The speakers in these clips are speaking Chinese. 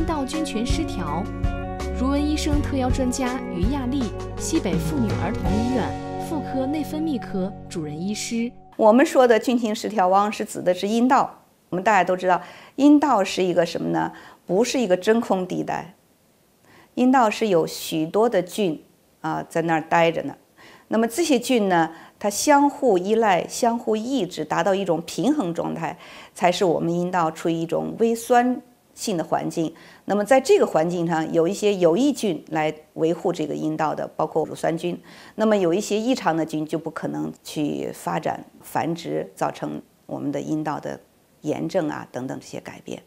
阴道菌群失调，如文医生特邀专家于亚丽，西北妇女儿童医院妇科内分泌科主任医师。我们说的菌群失调往往是指的是阴道。我们大家都知道，阴道是一个什么呢？不是一个真空地带，阴道是有许多的菌啊在那儿待着呢。那么这些菌呢，它相互依赖、相互抑制，达到一种平衡状态，才是我们阴道处于一种微酸。性的环境，那么在这个环境上有一些有益菌来维护这个阴道的，包括乳酸菌。那么有一些异常的菌就不可能去发展繁殖，造成我们的阴道的炎症啊等等这些改变。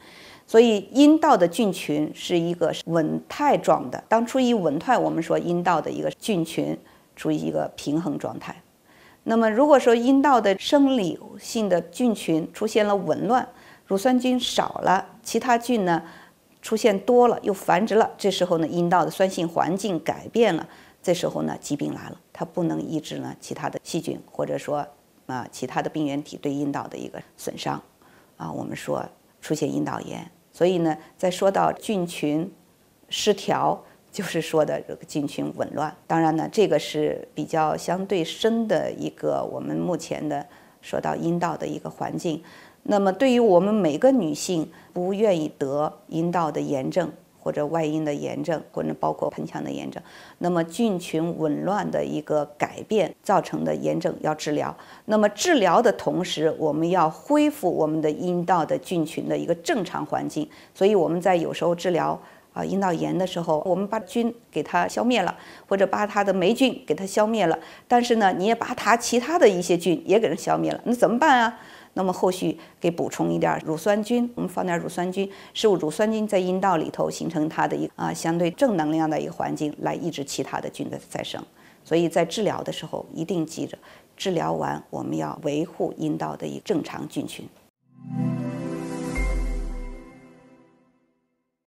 所以阴道的菌群是一个稳态状的。当处于稳态，我们说阴道的一个菌群处于一个平衡状态。那么如果说阴道的生理性的菌群出现了紊乱，乳酸菌少了，其他菌呢出现多了，又繁殖了。这时候呢，阴道的酸性环境改变了。这时候呢，疾病来了，它不能抑制呢其他的细菌，或者说啊其他的病原体对阴道的一个损伤，啊，我们说出现阴道炎。所以呢，在说到菌群失调，就是说的这个菌群紊乱。当然呢，这个是比较相对深的一个我们目前的说到阴道的一个环境。那么，对于我们每个女性，不愿意得阴道的炎症，或者外阴的炎症，或者包括盆腔的炎症，那么菌群紊乱的一个改变造成的炎症要治疗。那么治疗的同时，我们要恢复我们的阴道的菌群的一个正常环境。所以我们在有时候治疗。啊，阴道炎的时候，我们把菌给它消灭了，或者把它的霉菌给它消灭了，但是呢，你也把它其他的一些菌也给人消灭了，那怎么办啊？那么后续给补充一点乳酸菌，我们放点乳酸菌，使乳酸菌在阴道里头形成它的一个啊相对正能量的一个环境，来抑制其他的菌的再生。所以在治疗的时候，一定记着，治疗完我们要维护阴道的一正常菌群。